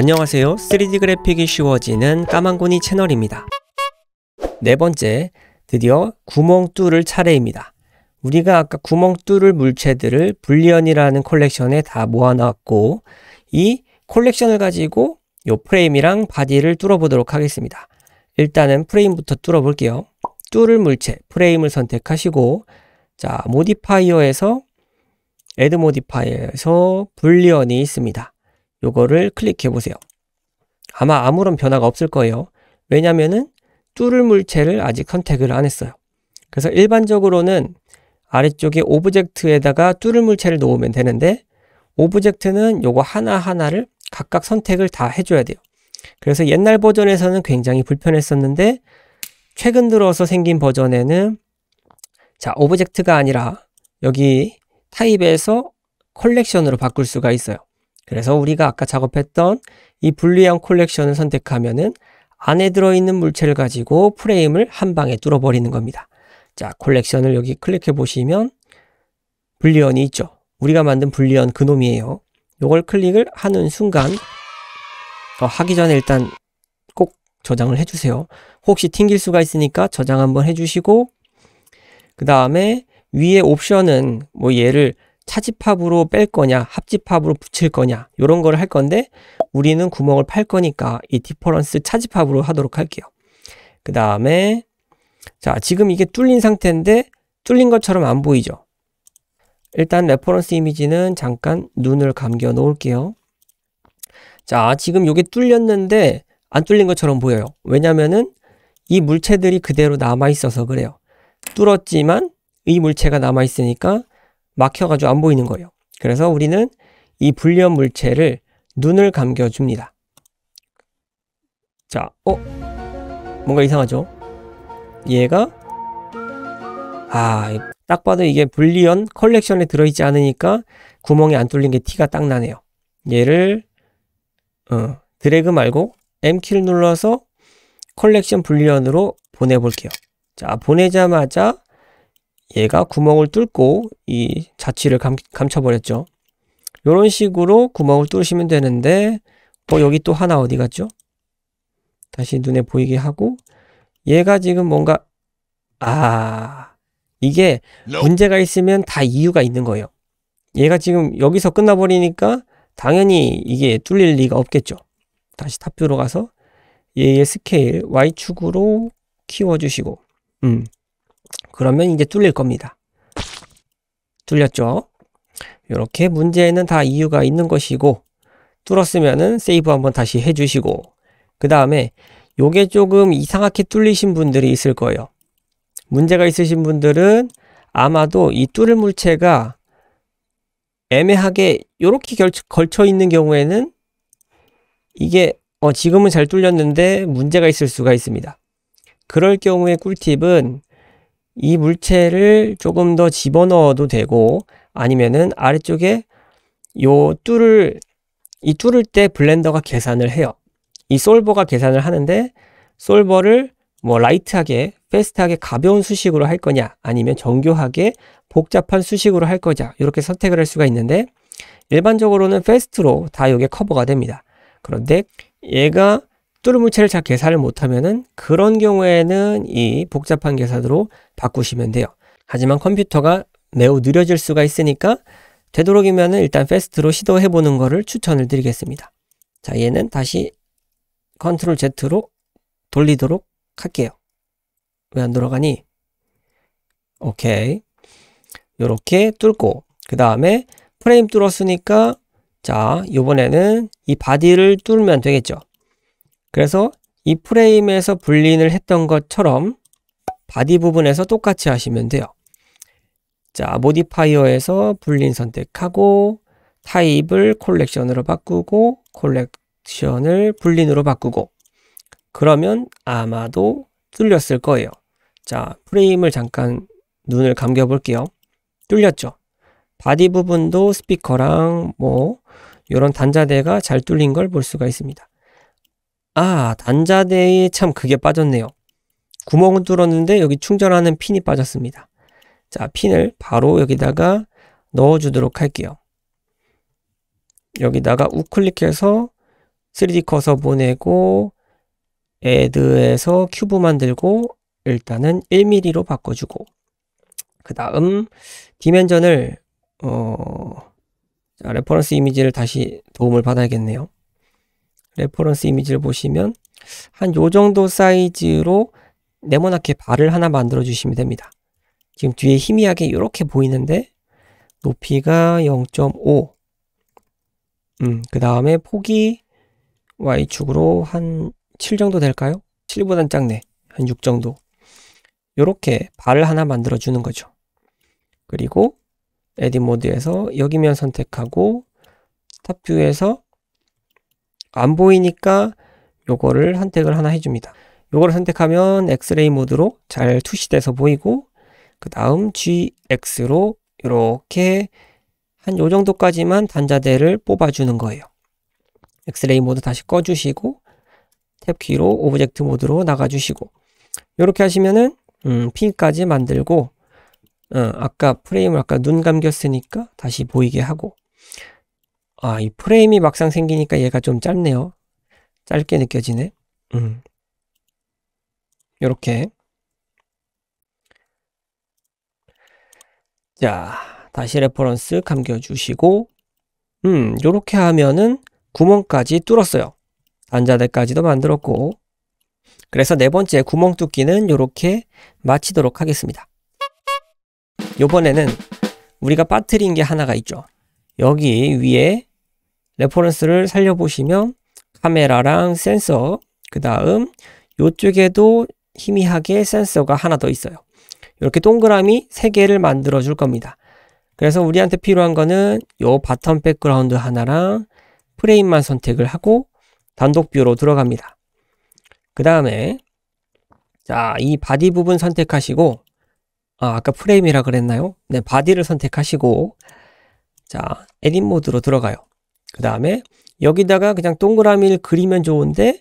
안녕하세요. 3D 그래픽이 쉬워지는 까만고니 채널입니다. 네 번째, 드디어 구멍 뚫을 차례입니다. 우리가 아까 구멍 뚫을 물체들을 불리언이라는 컬렉션에 다 모아놨고 이 컬렉션을 가지고 요 프레임이랑 바디를 뚫어보도록 하겠습니다. 일단은 프레임부터 뚫어볼게요. 뚫을 물체, 프레임을 선택하시고 자, 모디파이어에서 에드 모디파이어에서 불리언이 있습니다. 요거를 클릭해 보세요. 아마 아무런 변화가 없을 거예요. 왜냐면은 뚫을 물체를 아직 선택을 안 했어요. 그래서 일반적으로는 아래쪽에 오브젝트에다가 뚫을 물체를 놓으면 되는데 오브젝트는 요거 하나하나를 각각 선택을 다 해줘야 돼요. 그래서 옛날 버전에서는 굉장히 불편했었는데 최근 들어서 생긴 버전에는 자 오브젝트가 아니라 여기 타입에서 컬렉션으로 바꿀 수가 있어요. 그래서 우리가 아까 작업했던 이 불리형 콜렉션을 선택하면은 안에 들어있는 물체를 가지고 프레임을 한 방에 뚫어버리는 겁니다. 자, 콜렉션을 여기 클릭해 보시면 불리언이 있죠. 우리가 만든 불리언 그놈이에요. 요걸 클릭을 하는 순간 어, 하기 전에 일단 꼭 저장을 해주세요. 혹시 튕길 수가 있으니까 저장 한번 해주시고 그 다음에 위에 옵션은 뭐 얘를 차집합으로 뺄 거냐 합집합으로 붙일 거냐 이런 걸 할 건데 우리는 구멍을 팔 거니까 이 디퍼런스 차집합으로 하도록 할게요 그 다음에 자 지금 이게 뚫린 상태인데 뚫린 것처럼 안 보이죠 일단 레퍼런스 이미지는 잠깐 눈을 감겨 놓을게요 자 지금 이게 뚫렸는데 안 뚫린 것처럼 보여요 왜냐면은 이 물체들이 그대로 남아 있어서 그래요 뚫었지만 이 물체가 남아 있으니까 막혀가지고 안 보이는 거예요. 그래서 우리는 이불리한 물체를 눈을 감겨줍니다. 자, 어? 뭔가 이상하죠? 얘가 아, 딱 봐도 이게 불리언 컬렉션에 들어있지 않으니까 구멍이 안 뚫린 게 티가 딱 나네요. 얘를 어, 드래그 말고 M키를 눌러서 컬렉션 불리언으로 보내볼게요. 자, 보내자마자 얘가 구멍을 뚫고 이 자취를 감, 감춰버렸죠. 요런 식으로 구멍을 뚫으시면 되는데 뭐 여기 또 하나 어디 갔죠? 다시 눈에 보이게 하고 얘가 지금 뭔가 아 이게 문제가 있으면 다 이유가 있는 거예요. 얘가 지금 여기서 끝나버리니까 당연히 이게 뚫릴 리가 없겠죠. 다시 탑뷰로 가서 얘의 스케일 Y축으로 키워주시고 음 그러면 이제 뚫릴 겁니다. 뚫렸죠? 이렇게 문제는다 이유가 있는 것이고 뚫었으면은 세이브 한번 다시 해주시고 그 다음에 요게 조금 이상하게 뚫리신 분들이 있을 거예요. 문제가 있으신 분들은 아마도 이 뚫을 물체가 애매하게 요렇게 걸쳐 있는 경우에는 이게 어 지금은 잘 뚫렸는데 문제가 있을 수가 있습니다. 그럴 경우에 꿀팁은 이 물체를 조금 더 집어넣어도 되고 아니면은 아래쪽에 요 뚫을 이 뚫을 때 블렌더가 계산을 해요. 이 솔버가 계산을 하는데 솔버를 뭐 라이트하게 패스트하게 가벼운 수식으로 할 거냐 아니면 정교하게 복잡한 수식으로 할 거냐 이렇게 선택을 할 수가 있는데 일반적으로는 패스트로 다 이게 커버가 됩니다. 그런데 얘가 뚫은 물체를 잘 계산을 못하면은 그런 경우에는 이 복잡한 계산으로 바꾸시면 돼요. 하지만 컴퓨터가 매우 느려질 수가 있으니까 되도록이면은 일단 패스트로 시도해 보는 것을 추천을 드리겠습니다. 자, 얘는 다시 컨트롤 Z로 돌리도록 할게요. 왜 안 돌아가니? 오케이. 요렇게 뚫고 그 다음에 프레임 뚫었으니까 자, 요번에는 이 바디를 뚫으면 되겠죠. 그래서 이 프레임에서 불린을 했던 것처럼 바디 부분에서 똑같이 하시면 돼요. 자, 모디파이어에서 불린 선택하고 타입을 콜렉션으로 바꾸고 콜렉션을 불린으로 바꾸고 그러면 아마도 뚫렸을 거예요. 자, 프레임을 잠깐 눈을 감겨 볼게요. 뚫렸죠? 바디 부분도 스피커랑 뭐 이런 단자대가 잘 뚫린 걸 볼 수가 있습니다. 아, 단자대에 참 그게 빠졌네요. 구멍은 뚫었는데 여기 충전하는 핀이 빠졌습니다. 자, 핀을 바로 여기다가 넣어주도록 할게요. 여기다가 우클릭해서 3D 커서 보내고 애드에서 큐브 만들고 일단은 1mm로 바꿔주고 그 다음 디멘전을 어, 자, 레퍼런스 이미지를 다시 도움을 받아야겠네요. 레퍼런스 이미지를 보시면 한 요 정도 사이즈로 네모나게 발을 하나 만들어 주시면 됩니다. 지금 뒤에 희미하게 이렇게 보이는데 높이가 0.5 음, 그 다음에 폭이 y축으로 한 7 정도 될까요? 7보단 작네. 한 6 정도. 요렇게 발을 하나 만들어 주는 거죠. 그리고 에디 모드에서 여기면 선택하고 탑뷰에서 안 보이니까 요거를 선택을 하나 해줍니다. 요거를 선택하면 엑스레이 모드로 잘 투시돼서 보이고 그 다음 GX로 이렇게 한 요 정도까지만 단자대를 뽑아주는 거예요. 엑스레이 모드 다시 꺼주시고 탭키로 오브젝트 모드로 나가주시고 요렇게 하시면은 음, 핀까지 만들고 어, 아까 프레임을 아까 눈 감겼으니까 다시 보이게 하고 아, 이 프레임이 막상 생기니까 얘가 좀 짧네요. 짧게 느껴지네. 음. 요렇게. 자, 다시 레퍼런스 감겨주시고, 음, 요렇게 하면은 구멍까지 뚫었어요. 단자대까지도 만들었고, 그래서 네 번째 구멍 뚫기는 요렇게 마치도록 하겠습니다. 요번에는 우리가 빠뜨린 게 하나가 있죠. 여기 위에 레퍼런스를 살려보시면 카메라랑 센서 그 다음 이쪽에도 희미하게 센서가 하나 더 있어요. 이렇게 동그라미 3개를 만들어 줄 겁니다. 그래서 우리한테 필요한 거는 요 바텀 백그라운드 하나랑 프레임만 선택을 하고 단독 뷰로 들어갑니다. 그 다음에 자 이 바디 부분 선택하시고 아, 아까 프레임이라 그랬나요? 네 바디를 선택하시고 자 에딧 모드로 들어가요. 그 다음에 여기다가 그냥 동그라미를 그리면 좋은데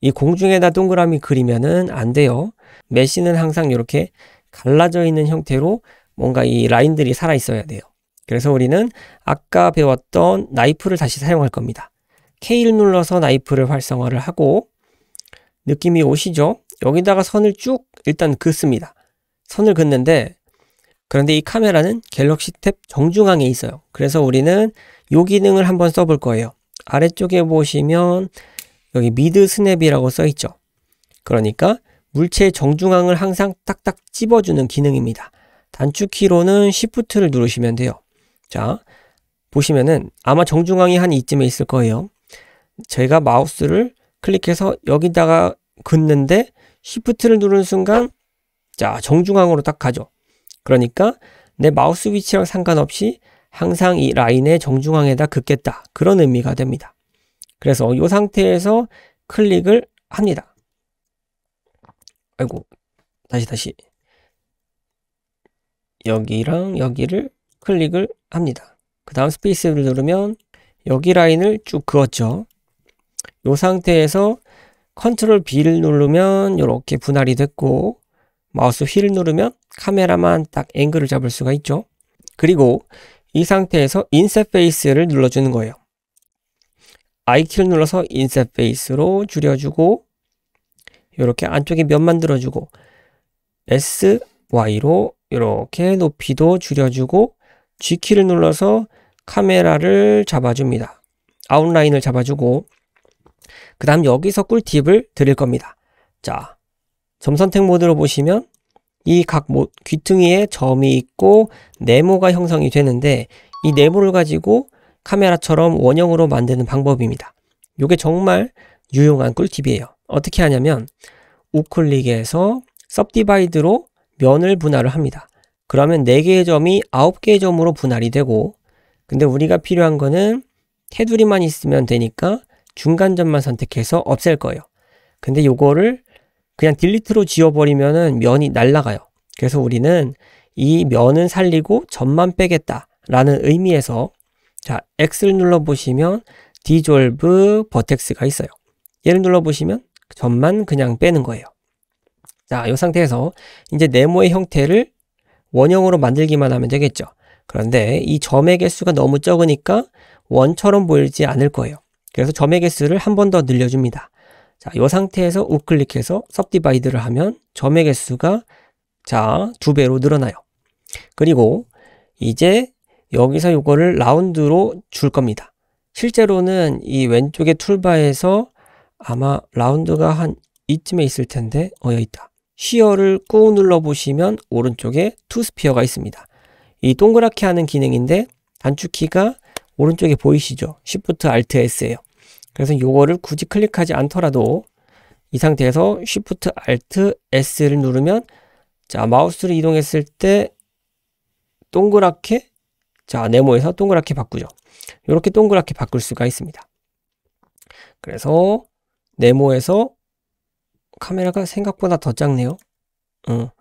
이 공중에다 동그라미 그리면은 안 돼요. 메시는 항상 이렇게 갈라져 있는 형태로 뭔가 이 라인들이 살아 있어야 돼요. 그래서 우리는 아까 배웠던 나이프를 다시 사용할 겁니다. K를 눌러서 나이프를 활성화를 하고 느낌이 오시죠? 여기다가 선을 쭉 일단 긋습니다. 선을 긋는데 그런데 이 카메라는 갤럭시 탭 정중앙에 있어요. 그래서 우리는 이 기능을 한번 써볼 거예요. 아래쪽에 보시면 여기 미드 스냅이라고 써있죠. 그러니까 물체 정중앙을 항상 딱딱 찝어주는 기능입니다. 단축키로는 Shift를 누르시면 돼요. 자, 보시면은 아마 정중앙이 한 이쯤에 있을 거예요. 제가 마우스를 클릭해서 여기다가 긋는데 Shift를 누른 순간 자, 정중앙으로 딱 가죠. 그러니까 내 마우스 위치랑 상관없이 항상 이 라인의 정중앙에다 긋겠다. 그런 의미가 됩니다. 그래서 이 상태에서 클릭을 합니다. 아이고, 다시 다시. 여기랑 여기를 클릭을 합니다. 그 다음 스페이스를 누르면 여기 라인을 쭉 그었죠. 이 상태에서 컨트롤 B를 누르면 이렇게 분할이 됐고 마우스 휠을 누르면 카메라만 딱 앵글을 잡을 수가 있죠. 그리고 이 상태에서 인셋 페이스를 눌러주는 거예요. I키를 눌러서 인셋 페이스로 줄여주고 이렇게 안쪽에 면 만들어주고 S, Y로 이렇게 높이도 줄여주고 G키를 눌러서 카메라를 잡아줍니다. 아웃라인을 잡아주고 그 다음 여기서 꿀팁을 드릴 겁니다. 자, 점 선택 모드로 보시면 이 각 귀퉁이에 점이 있고 네모가 형성이 되는데 이 네모를 가지고 카메라처럼 원형으로 만드는 방법입니다. 이게 정말 유용한 꿀팁이에요. 어떻게 하냐면 우클릭에서 섭디바이드로 면을 분할을 합니다. 그러면 4개의 점이 9개의 점으로 분할이 되고 근데 우리가 필요한 거는 테두리만 있으면 되니까 중간점만 선택해서 없앨 거예요. 근데 요거를 그냥 딜리트로 지워버리면은 면이 날라가요. 그래서 우리는 이 면은 살리고 점만 빼겠다 라는 의미에서 자 X를 눌러보시면 디졸브 버텍스가 있어요. 얘를 눌러보시면 점만 그냥 빼는 거예요. 자, 이 상태에서 이제 네모의 형태를 원형으로 만들기만 하면 되겠죠. 그런데 이 점의 개수가 너무 적으니까 원처럼 보이지 않을 거예요. 그래서 점의 개수를 한 번 더 늘려줍니다. 자, 이 상태에서 우클릭해서 섭디바이드를 하면 점의 개수가 자, 두 배로 늘어나요. 그리고 이제 여기서 이거를 라운드로 줄 겁니다. 실제로는 이 왼쪽의 툴바에서 아마 라운드가 한 이쯤에 있을 텐데 어여 있다. 쉬어를 꾹 눌러 보시면 오른쪽에 투스피어가 있습니다. 이 동그랗게 하는 기능인데 단축키가 오른쪽에 보이시죠? Shift Alt S예요. 그래서 요거를 굳이 클릭하지 않더라도 이 상태에서 Shift Alt S를 누르면 자 마우스를 이동했을 때 동그랗게 자 네모에서 동그랗게 바꾸죠. 이렇게 동그랗게 바꿀 수가 있습니다. 그래서 네모에서 카메라가 생각보다 더 작네요. 음, 어,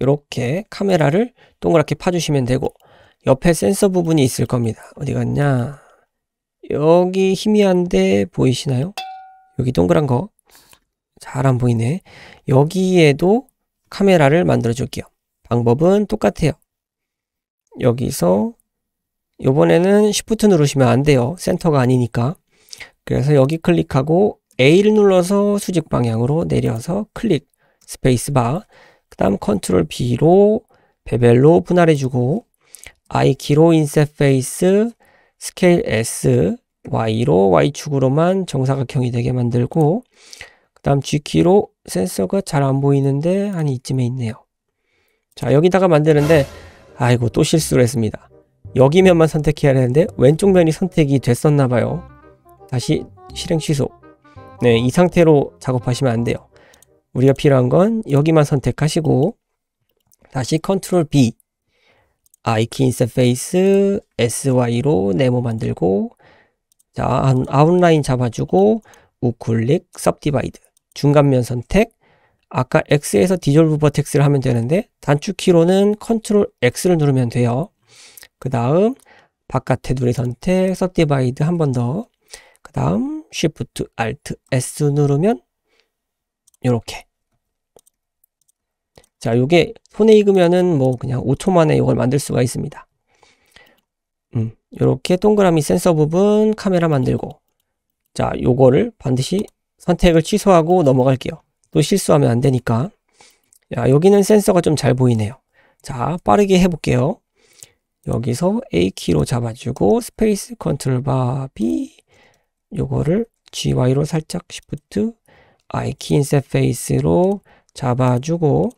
이렇게 카메라를 동그랗게 파주시면 되고 옆에 센서 부분이 있을 겁니다. 어디 갔냐? 여기 희미한데 보이시나요? 여기 동그란 거. 잘 안 보이네. 여기에도 카메라를 만들어 줄게요. 방법은 똑같아요. 여기서 요번에는 Shift 누르시면 안 돼요. 센터가 아니니까. 그래서 여기 클릭하고 A를 눌러서 수직 방향으로 내려서 클릭, 스페이스바, 그 다음 컨트롤 B로 베벨로 분할해주고 I 키로 인셋페이스 스케일 S, Y로 Y축으로만 정사각형이 되게 만들고 그 다음 G키로 센서가 잘 안 보이는데 한 이쯤에 있네요. 자 여기다가 만드는데 아이고 또 실수를 했습니다. 여기 면만 선택해야 되는데 왼쪽 면이 선택이 됐었나 봐요. 다시 실행 취소. 네, 이 상태로 작업하시면 안 돼요. 우리가 필요한 건 여기만 선택하시고 다시 컨트롤 B 아이키 인터페이스 SY로 네모 만들고 자, 아웃라인 잡아주고 우클릭 섭디바이드 중간면 선택 아까 X에서 디졸브 버텍스를 하면 되는데 단축키로는 컨트롤 X를 누르면 돼요. 그 다음 바깥테두리 선택 섭디바이드 한 번 더 그 다음 Shift Alt S 누르면 이렇게 자, 요게 손에 익으면은 뭐 그냥 5초 만에 이걸 만들 수가 있습니다. 음, 요렇게 동그라미 센서 부분 카메라 만들고 자, 요거를 반드시 선택을 취소하고 넘어갈게요. 또 실수하면 안 되니까. 야, 여기는 센서가 좀 잘 보이네요. 자, 빠르게 해볼게요. 여기서 A키로 잡아주고 스페이스 컨트롤 바 B 요거를 GY로 살짝 시프트 I키 인셋페이스로 잡아주고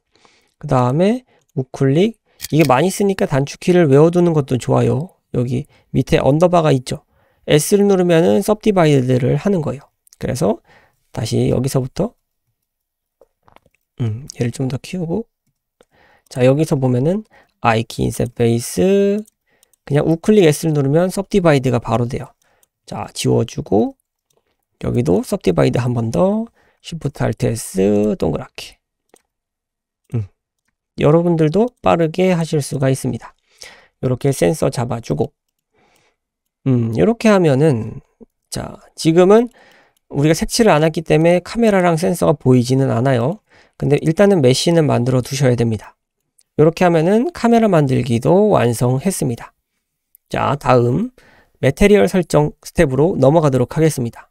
그 다음에 우클릭 이게 많이 쓰니까 단축키를 외워두는 것도 좋아요. 여기 밑에 언더바가 있죠. S를 누르면은 서 섭디바이드를 하는 거예요. 그래서 다시 여기서부터 음, 얘를 좀 더 키우고 자 여기서 보면은 아이키 인셋 베이스 그냥 우클릭 S를 누르면 서 섭디바이드가 바로 돼요. 자 지워주고 여기도 서 섭디바이드 한 번더 쉬프트 알트 S 동그랗게 여러분들도 빠르게 하실 수가 있습니다. 이렇게 센서 잡아주고 음, 이렇게 하면은 자 지금은 우리가 색칠을 안 했기 때문에 카메라랑 센서가 보이지는 않아요. 근데 일단은 메쉬는 만들어 두셔야 됩니다. 이렇게 하면은 카메라 만들기도 완성했습니다. 자 다음 메테리얼 설정 스텝으로 넘어가도록 하겠습니다.